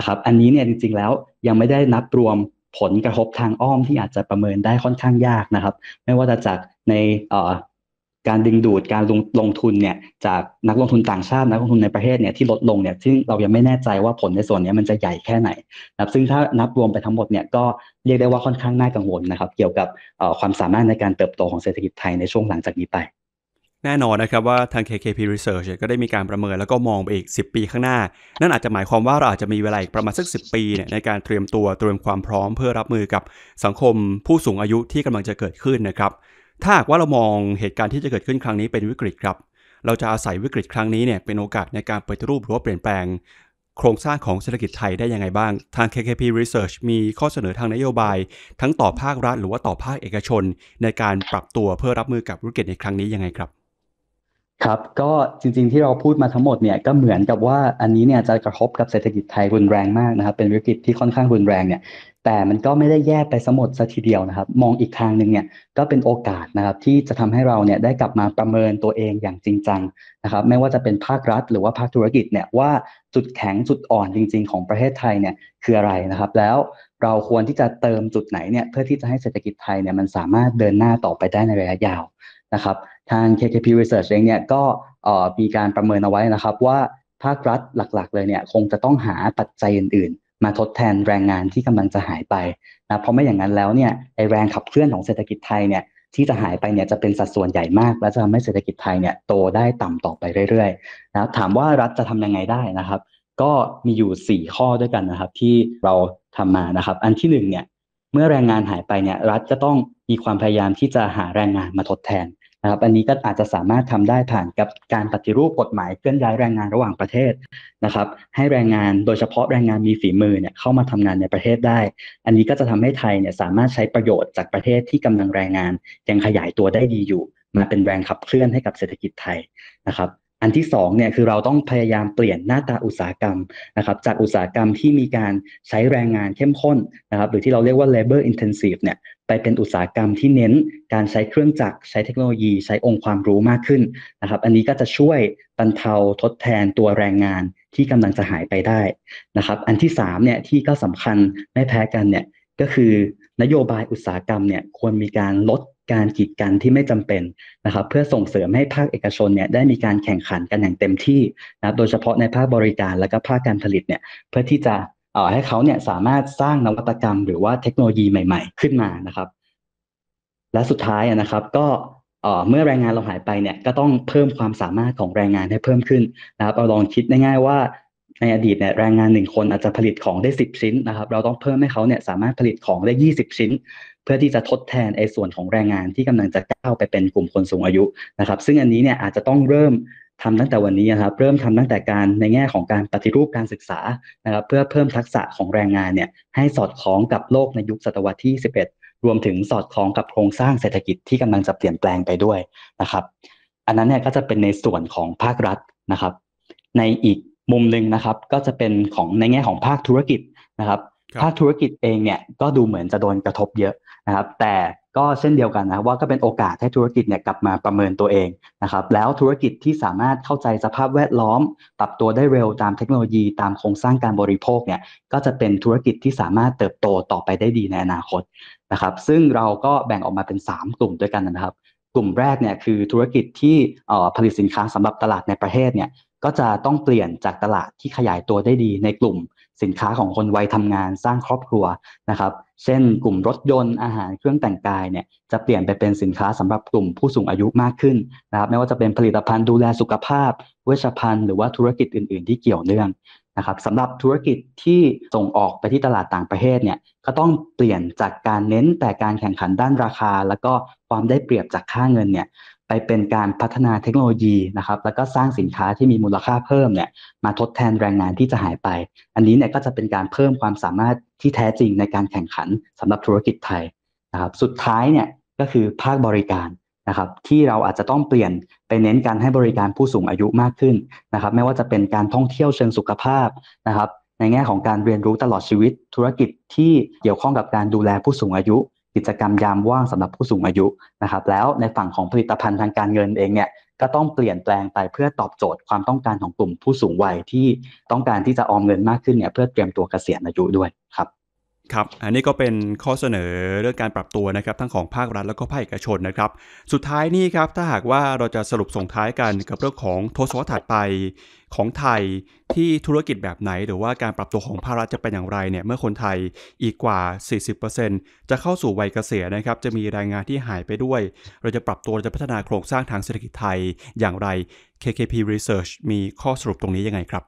ะครับ อันนี้เนี่ยจริงๆแล้วยังไม่ได้นับรวมผลกระทบทางอ้อมที่อาจจะประเมินได้ค่อนข้างยากนะครับ ไม่ว่าจะจากในการดึงดูดการลงลงทุนเนี่ยจากนักลงทุนต่างชาตินักลงทุนในประเทศเนี่ยที่ลดลงเนี่ยซึ่งเรายังไม่แน่ใจว่าผลในส่วนนี้มันจะใหญ่แค่ไหนนะับซึ่งถ้านับรวมไปทั้งหมดเนี่ยก็เรียกได้ว่าค่อนข้างน่ากังวลนะครับ เกี่ยวกับความสามารถในการเติบโตของเศรษฐกิจไทยในช่วงหลังจากนี้ไป แน่นอนนะครับว่าทาง KKP Research ก็ได้มีการประเมินแล้วก็มองไปอีก10 ปีข้างหน้า นั่นอาจจะหมายความว่าเราอาจจะมีเวลาอีกประมาณสัก10 ปีเนี่ยในการเตรียมตัวเตรียมความพร้อมเพื่อรับมือกับสังคมผู้สูงอายุที่กำลังจะเกิดขึ้นนะครับถ้าหากว่าเรามองเหตุการณ์ที่จะเกิดขึ้นครั้งนี้เป็นวิกฤตครับ เราจะอาศัยวิกฤตครั้งนี้เนี่ยเป็นโอกาสในการเปิดรูปหรือว่าเปลี่ยนแปลง โครงสร้างของเศรษฐกิจไทยได้ยังไงบ้าง ทาง KKP Research มีข้อเสนอทางนโยบาย ทั้งต่อภาครัฐหรือว่าต่อภาคเอกชน ในการปรับตัวเพื่อรับมือกับวิกฤตในครั้งนี้ยังไงครับ ครับก็จริงๆที่เราพูดมาทั้งหมดเนี่ยก็เหมือนกับว่าอันนี้เนี่ยจะกระทบกับเศรษฐกิจไทยรุนแรงมากนะครับ เป็นวิกฤตที่ค่อนข้างรุนแรงเนี่ยแต่มันก็ไม่ได้แย่ไปสมหมดซะทีเดียวนะครับ มองอีกทางหนึ่งเนี่ยก็เป็นโอกาสนะครับที่จะทำให้เราเนี่ยได้กลับมาประเมินตัวเองอย่างจริงจังนะครับไม่ว่าจะเป็นภาครัฐหรือว่าภาคธุรกิจเนี่ยว่าจุดแข็งจุดอ่อนจริงๆของประเทศไทยเนี่ยคืออะไรนะครับ แล้วเราควรที่จะเติมจุดไหนเนี่ยเพื่อที่จะให้เศรษฐกิจไทยเนี่ยมันสามารถเดินหน้าต่อไปได้ในระยะยาวนะครับทาง KKP Research เองเนี่ยก็มีการประเมินเอาไว้นะครับว่าภาครัฐหลักๆเลยเนี่ยคงจะต้องหาปัจจัยอื่น ๆมาทดแทนแรงงานที่กำลังจะหายไปนะเพราะไม่อย่างนั้นแล้วเนี่ยไอแรงขับเคลื่อนของเศรษฐกิจไทยเนี่ยที่จะหายไปเนี่ยจะเป็นสัดส่วนใหญ่มาก และจะทำให้เศรษฐกิจไทยเนี่ยโตได้ต่ำต่อไปเรื่อยๆนะถามว่ารัฐจะทำยังไงได้นะครับ ก็มีอยู่ 4 ข้อด้วยกันนะครับที่เราทำมานะครับ อันที่1เนี่ย เมื่อแรงงานหายไปเนี่ยรัฐจะต้องมีความพยายามที่จะหาแรงงาน มาทดแทนนะครับอันนี้ก็อาจจะสามารถทำได้ผ่านกับการปฏิรูปกฎหมายเคลื่อนย้ายแรงงานระหว่างประเทศนะครับ ให้แรงงานโดยเฉพาะแรงงานมีฝีมือเนี่ยเข้ามาทำงานในประเทศได้ อันนี้ก็จะทำให้ไทยเนี่ยสามารถใช้ประโยชน์จากประเทศที่กำลังแรงงานยังขยายตัวได้ดีอยู่ มาเป็นแรงขับเคลื่อนให้กับเศรษฐกิจไทยนะครับอันที่2เนี่ยคือเราต้องพยายามเปลี่ยนหน้าตาอุตสาหกรรมนะครับจากอุตสาหกรรมที่มีการใช้แรงงานเข้มข้นนะครับหรือที่เราเรียกว่า labor intensive เนี่ยไปเป็นอุตสาหกรรมที่เน้นการใช้เครื่องจักรใช้เทคโนโลยีใช้องค์ความรู้มากขึ้นนะครับอันนี้ก็จะช่วยบรรเทาทดแทนตัวแรงงานที่กำลังจะหายไปได้นะครับอันที่3เนี่ยที่ก็สำคัญไม่แพ้กันเนี่ยก็คือนโยบายอุตสาหกรรมเนี่ยควรมีการลดการกีดกันที่ไม่จำเป็นนะครับ เพื่อส่งเสริมให้ภาคเอกชนเนี่ย ได้มีการแข่งขันกันอย่างเต็มที่นะครับโดยเฉพาะในภาคบริการและก็ภาคการผลิตเนี่ย เพื่อที่จะเอ่อให้เขาเนี่ยสามารถสร้างนวัตกรรมหรือว่าเทคโนโลยีใหม่ ๆ ขึ้นมานะครับ และสุดท้ายนะครับ ก็เมื่อแรงงานเราหายไปเนี่ยก็ต้องเพิ่มความสามารถของแรงงานให้เพิ่มขึ้นนะครับเราลองคิดง่ายๆว่า ในอดีตเนี่ยแรงงานหนึ่งคนอาจจะผลิตของได้10ชิ้นนะครับ เราต้องเพิ่มให้เขาเนี่ยสามารถผลิตของได้20ชิ้นเพื่อที่จะทดแทนไอ้ส่วนของแรงงานที่กำลังจะก้าวไปเป็นกลุ่มคนสูงอายุนะครับ ซึ่งอันนี้เนี่ยอาจจะต้องเริ่มทำตั้งแต่วันนี้นะครับ เริ่มทำตั้งแต่การในแง่ของการปฏิรูปการศึกษานะครับ เพื่อเพิ่มทักษะของแรงงานเนี่ยให้สอดคล้องกับโลกในยุคศตวรรษที่ 11 รวมถึงสอดคล้องกับโครงสร้างเศรษฐกิจ ที่กำลังจะเปลี่ยนแปลงไปด้วยนะครับอันนั้นเนี่ยก็จะเป็นในส่วนของภาครัฐนะครับ ในอีกมุมหนึ่งนะครับ ก็จะเป็นของในแง่ของภาคธุรกิจนะครับ ภาคธุรกิจเองเนี่ยก็ดูเหมือนจะโดนกระทบเยอะะครับแต่ก็เช่นเดียวกันนะว่าก็เป็นโอกาสให้ธุรกิจเนี่ยกลับมาประเมินตัวเองนะครับแล้วธุรกิจที่สามารถเข้าใจสภาพแวดล้อมปรับตัวได้เร็วตามเทคโนโลยีตามโครงสร้างการบริโภคเนี่ยก็จะเป็นธุรกิจที่สามารถเติบโตต่อไปได้ดีในอนาคตนะครับซึ่งเราก็แบ่งออกมาเป็น 3 กลุ่มด้วยกันนะครับ กลุ่มแรกเนี่ยคือธุรกิจที่ผลิตสินค้าสำหรับตลาดในประเทศเนี่ยก็จะต้องเปลี่ยนจากตลาดที่ขยายตัวได้ดีในกลุ่มสินค้าของคนวัยทำงานสร้างครอบครัวนะครับ เช่นกลุ่มรถยนต์อาหารเครื่องแต่งกายเนี่ยจะเปลี่ยนไปเป็นสินค้าสำหรับกลุ่มผู้สูงอายุมากขึ้นนะครับ ไม่ว่าจะเป็นผลิตภัณฑ์ดูแลสุขภาพ เวชภัณฑ์หรือว่าธุรกิจอื่นๆ ที่เกี่ยวเนื่องนะครับสำหรับธุรกิจที่ส่งออกไปที่ตลาดต่างประเทศเนี่ยก็ต้องเปลี่ยนจากการเน้นแต่การแข่งขันด้านราคา แล้วก็ความได้เปรียบจากค่าเงินเนี่ยไปเป็นการพัฒนาเทคโนโลยีนะครับ แล้วก็สร้างสินค้าที่มีมูลค่าเพิ่มเนี่ยมาทดแทนแรงงานที่จะหายไป อันนี้เนี่ยก็จะเป็นการเพิ่มความสามารถที่แท้จริงในการแข่งขันสำหรับธุรกิจไทยนะครับ สุดท้ายเนี่ยก็คือภาคบริการนะครับที่เราอาจจะต้องเปลี่ยนไปเน้นการให้บริการผู้สูงอายุมากขึ้นนะครับ ไม่ว่าจะเป็นการท่องเที่ยวเชิงสุขภาพนะครับในแง่ของการเรียนรู้ตลอดชีวิตธุรกิจที่เกี่ยวข้องกับการดูแลผู้สูงอายุกิจกรรมยามว่างสำหรับผู้สูงอายุนะครับแล้วในฝั่งของผลิตภัณฑ์ทางการเงินเองเนี่ยก็ต้องเปลี่ยนแปลงไปเพื่อตอบโจทย์ความต้องการของกลุ่มผู้สูงวัยที่ต้องการที่จะออมเงินมากขึ้นเนี่ยเพื่อเตรียมตัวเกษียณอายุด้วยครับครับ อันนี้ก็เป็นข้อเสนอเรื่องการปรับตัวนะครับทั้งของภาครัฐแล้วก็ภาคเอกชนนะครับ สุดท้ายนี่ครับถ้าหากว่าเราจะสรุปส่งท้ายกันกับเรื่องของทศวรรษถัดไปของไทยที่ธุรกิจแบบไหน หรือว่าการปรับตัวของภาครัฐจะเป็นอย่างไรเนี่ย เมื่อคนไทยอีกกว่า 40%จะเข้าสู่วัยเกษียณนะครับจะมีรายงานที่หายไปด้วย เราจะปรับตัวจะพัฒนาโครงสร้างทางเศรษฐกิจไทยอย่างไร KKP Research มีข้อสรุปตรงนี้ยังไงครับ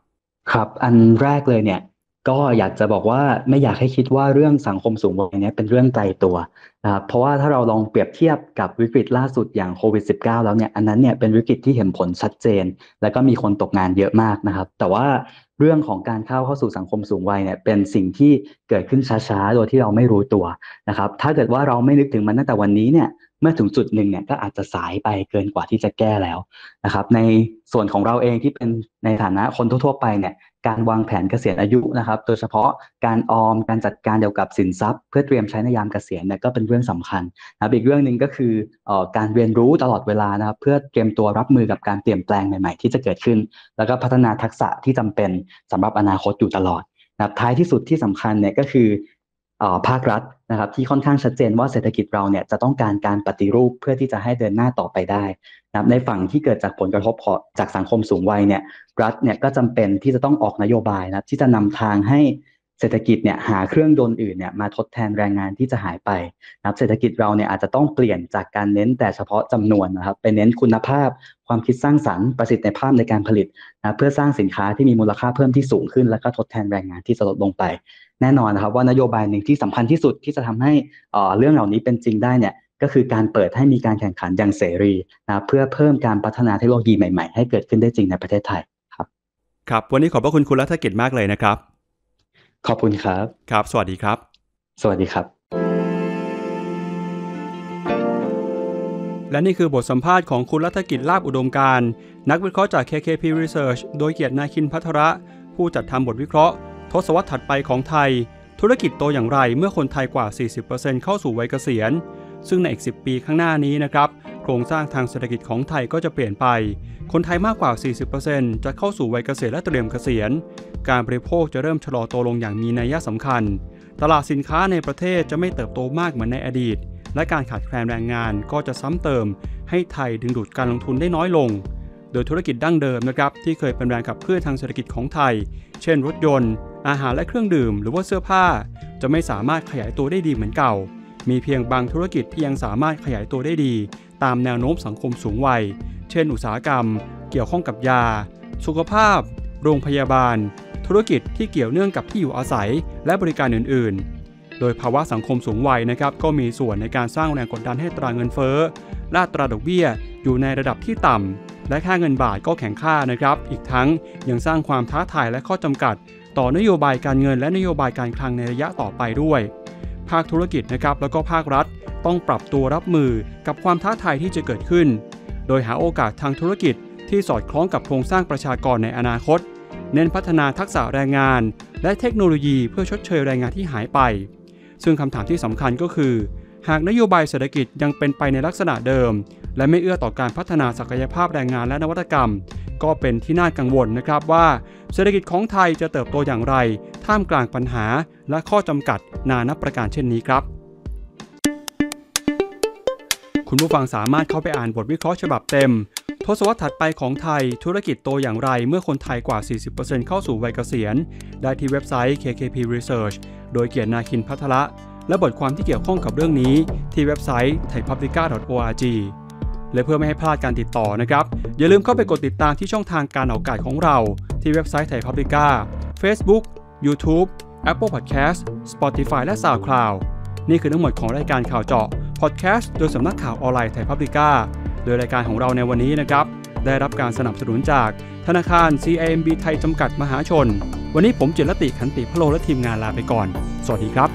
ครับอันแรกเลยเนี่ยก็อยากจะบอกว่าไม่อยากให้คิดว่าเรื่องสังคมสูงวัยนี้เป็นเรื่องไกลตัวนะครับเพราะว่าถ้าเราลองเปรียบเทียบกับวิกฤตล่าสุดอย่างโควิด -19 แล้วเนี่ยอันนั้นเนี่ยเป็นวิกฤตที่เห็นผลชัดเจน แล้วก็มีคนตกงานเยอะมากนะครับ แต่ว่าเรื่องของการเข้าเข้าสู่สังคมสูงวัยเนี่ยเป็นสิ่งที่เกิดขึ้นช้าๆ โดยที่เราไม่รู้ตัวนะครับ ถ้าเกิดว่าเราไม่นึกถึงมันตั้งแต่วันนี้เนี่ยเมื่อถึงจุดหนึ่งเนี่ยก็อาจจะสายไปเกินกว่าที่จะแก้แล้วนะครับ ในส่วนของเราเองที่เป็นในฐานะคนทั่ว ๆ ไปเนี่ยการวางแผนเกษียณอายุนะครับ โดยเฉพาะการออมการจัดการเกี่ยวกับสินทรัพย์ เพื่อเตรียมใช้ในยามเกษียณเนี่ยก็เป็นเรื่องสำคัญนะครับอีกเรื่องหนึ่งก็คืออการเรียนรู้ตลอดเวลานะครับเพื่อเตรียมตัวรับมือกับการเปลี่ยนแปลงใหม่ๆ ที่จะเกิดขึ้น แล้วก็พัฒนาทักษะที่จำเป็นสำหรับอนาคตอยู่ตลอดนะครับท้ายที่สุดที่สำคัญเนี่ยก็คือภาครัฐนะครับที่ค่อนข้างชัดเจนว่าเศรษฐกิจเราเนี่ยจะต้องการการปฏิรูปเพื่อที่จะให้เดินหน้าต่อไปได้นะครับในฝั่งที่เกิดจากผลกระทบจากสังคมสูงวัยเนี่ยรัฐเนี่ยก็จำเป็นที่จะต้องออกนโยบายนะที่จะนำทางให้เศรษฐกิจเนี่ยหาเครื่องยนต์อื่นเนี่ยมาทดแทนแรงงานที่จะหายไปนะครับเศรษฐกิจเราเนี่ยอาจจะต้องเปลี่ยนจากการเน้นแต่เฉพาะจำนวนนะครับไปเน้นคุณภาพความคิดสร้างสรรค์ประสิทธิภาพในการผลิตนะเพื่อสร้างสินค้าที่มีมูลค่าเพิ่มที่สูงขึ้นแล้วก็ทดแทนแรงงานที่จะลดลงไป แน่นอนนะครับว่านโยบายหนึ่งที่สำคัญที่สุดที่จะทำให้อ่เรื่องเหล่านี้เป็นจริงได้เนี่ยก็คือการเปิดให้มีการแข่งขันอย่างเสรีนะเพื่อเพิ่มการพัฒนาเทคโนโลยีใหม่ๆ ให้เกิดขึ้นได้จริงในประเทศไทยครับ ครับวันนี้ขอบพระคุณคุณรัฐกิจมากเลยนะครับขอบคุณครับ ครับ สวัสดีครับ สวัสดีครับ และนี่คือบทสัมภาษณ์ของคุณรัฐกิจลาบอุดมการ นักวิเคราะห์จาก KKP Research โดยเกียรตินาคินพัทระ ผู้จัดทำบทวิเคราะห์ทศวรรษถัดไปของไทย ธุรกิจโตอย่างไรเมื่อคนไทยกว่า 40%เข้าสู่วัยเกษียณ ซึ่งในอีก 10 ปีข้างหน้านี้นะครับโครงสร้างทางเศรษฐกิจของไทยก็จะเปลี่ยนไป คนไทยมากกว่า 40%จะเข้าสู่วัยเกษียณและเตรียมเกษียณ การบริโภคจะเริ่มชะลอตัวลงอย่างมีนัยสำคัญ ตลาดสินค้าในประเทศจะไม่เติบโตมากเหมือนในอดีต และการขาดแคลนแรงงานก็จะซ้ำเติมให้ไทยดึงดูดการลงทุนได้น้อยลง โดยธุรกิจดั้งเดิมนะครับที่เคยเป็นแรงขับเคลื่อนทางเศรษฐกิจของไทย เช่นรถยนต์ อาหารและเครื่องดื่ม หรือว่าเสื้อผ้าจะไม่สามารถขยายตัวได้ดีเหมือนเก่า มีเพียงบางธุรกิจที่ยังสามารถขยายตัวได้ดีตามแนวโน้มสังคมสูงวัย เช่น อุตสาหกรรม เกี่ยวข้องกับยา สุขภาพ โรงพยาบาล ธุรกิจที่เกี่ยวเนื่องกับที่อยู่อาศัยและบริการอื่นๆ โดยภาวะสังคมสูงวัยนะครับก็มีส่วนในการสร้างแรงกดดันให้ตราเงินเฟ้อและตราดอกเบี้ยอยู่ในระดับที่ต่ำและค่าเงินบาทก็แข็งค่านะครับ อีกทั้งยังสร้างความท้าทายและข้อจำกัด ต่อนโยบายการเงินและนโยบายการคลังในระยะต่อไปด้วย ภาคธุรกิจนะครับแล้วก็ภาครัฐต้องปรับตัวรับมือกับความท้าทายที่จะเกิดขึ้น โดยหาโอกาสทางธุรกิจที่สอดคล้องกับโครงสร้างประชากรในอนาคต เน้นพัฒนาทักษะแรงงาน และเทคโนโลยีเพื่อชดเชยแรงงานที่หายไป ซึ่งคำถามที่สำคัญก็คือ หากนโยบายเศรษฐกิจยังเป็นไปในลักษณะเดิม และไม่เอื้อต่อการพัฒนาศักยภาพแรงงานและนวัตกรรม ก็เป็นที่น่ากังวลนะครับว่า เศรษฐกิจของไทยจะเติบโตอย่างไร ท่ามกลางปัญหาและข้อจำกัดนานับประการเช่นนี้ครับคุณผู้ฟังสามารถเข้าไปอ่านบทวิเคราะห์ฉบับเต็มทศวรรษถัดไปของไทยธุรกิจโตอย่างไรเมื่อคนไทยกว่า 40%เข้าสู่วัยเกษียณ ได้ที่เว็บไซต์ KKP Research โดยเกียรตินาคินพัทละและบทความที่เกี่ยวข้องกับเรื่องนี้ที่เว็บไซต์ไทยพับลิก้า o r g และเพื่อไม่ให้พลาดการติดต่อนะครับ อย่าลืมเข้าไปกดติดตามที่ช่องทางการออกอากาศของเรา ที่เว็บไซต์ไทยพับลิก้า Facebook YouTube Apple Podcast Spotify และ SoundCloud นี่คือทั้งหมดของรายการข่าวเจาะพอดแคสต์โดยสำนักข่าวออนไลน์ไทยพับลิก้า โดยรายการของเราในวันนี้นะครับ ได้รับการสนับสนุนจาก ธนาคาร CIMB ไทยจำกัดมหาชน วันนี้ผมเจรติขันติพโลและทีมงานลาไปก่อน สวัสดีครับ